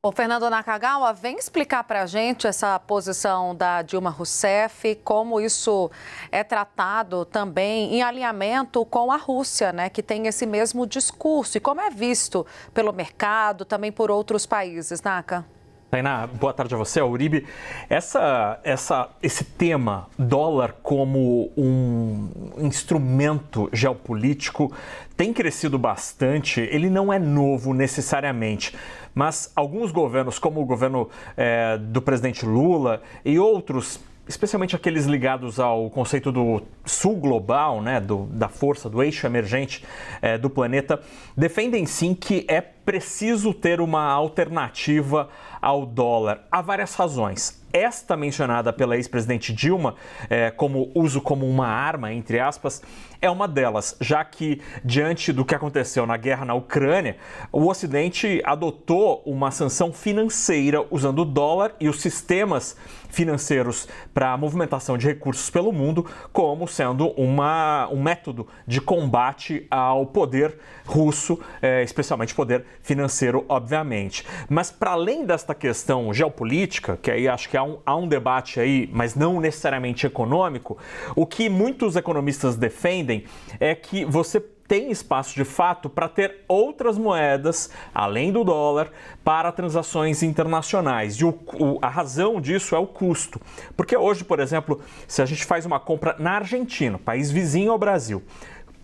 O Fernando Nakagawa, vem explicar para a gente essa posição da Dilma Rousseff, como isso é tratado também em alinhamento com a Rússia, né, que tem esse mesmo discurso, e como é visto pelo mercado, também por outros países, Naka? Tainá, boa tarde a você, Uribe. Essa, essa, esse tema, dólar como um, instrumento geopolítico tem crescido bastante, ele não é novo necessariamente, mas alguns governos, como o governo é, do presidente Lula e outros, especialmente aqueles ligados ao conceito do sul global, né, do, da força, do eixo emergente é, do planeta, defendem sim que é preciso ter uma alternativa ao dólar. Há várias razões. Esta mencionada pela ex-presidente Dilma é, como uso como uma arma, entre aspas, é uma delas, já que, diante do que aconteceu na guerra na Ucrânia, o Ocidente adotou uma sanção financeira usando o dólar e os sistemas financeiros para a movimentação de recursos pelo mundo como sendo uma, um método de combate ao poder russo, é, especialmente poder financeiro, obviamente. Mas para além desta questão geopolítica, que aí acho que há um, há um debate aí, mas não necessariamente econômico, o que muitos economistas defendem é que você tem espaço de fato para ter outras moedas, além do dólar, para transações internacionais. E o, o, a razão disso é o custo. Porque hoje, por exemplo, se a gente faz uma compra na Argentina, país vizinho ao Brasil,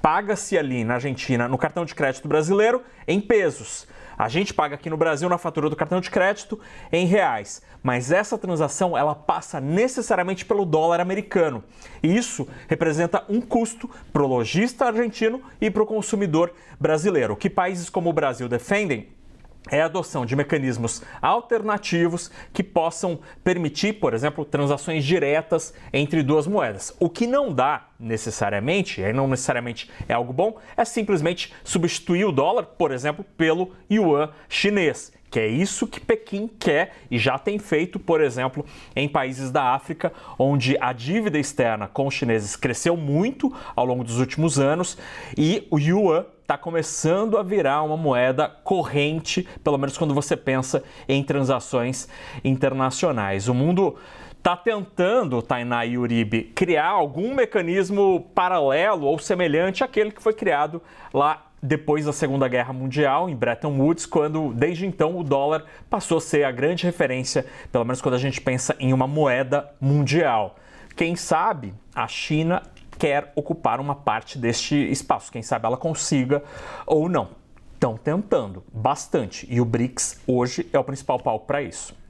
paga-se ali na Argentina no cartão de crédito brasileiro em pesos. A gente paga aqui no Brasil na fatura do cartão de crédito em reais, mas essa transação ela passa necessariamente pelo dólar americano. E isso representa um custo para o lojista argentino e para o consumidor brasileiro, que países como o Brasil defendem é a adoção de mecanismos alternativos que possam permitir, por exemplo, transações diretas entre duas moedas. O que não dá necessariamente, e não necessariamente é algo bom, é simplesmente substituir o dólar, por exemplo, pelo yuan chinês, que é isso que Pequim quer e já tem feito, por exemplo, em países da África, onde a dívida externa com os chineses cresceu muito ao longo dos últimos anos e o yuan está começando a virar uma moeda corrente, pelo menos quando você pensa em transações internacionais. O mundo está tentando, Tainá e Uribe, criar algum mecanismo paralelo ou semelhante àquele que foi criado lá depois da Segunda Guerra Mundial, em Bretton Woods, quando desde então o dólar passou a ser a grande referência, pelo menos quando a gente pensa em uma moeda mundial. Quem sabe a China quer ocupar uma parte deste espaço. Quem sabe ela consiga ou não. Estão tentando bastante e o BRICS hoje é o principal palco para isso.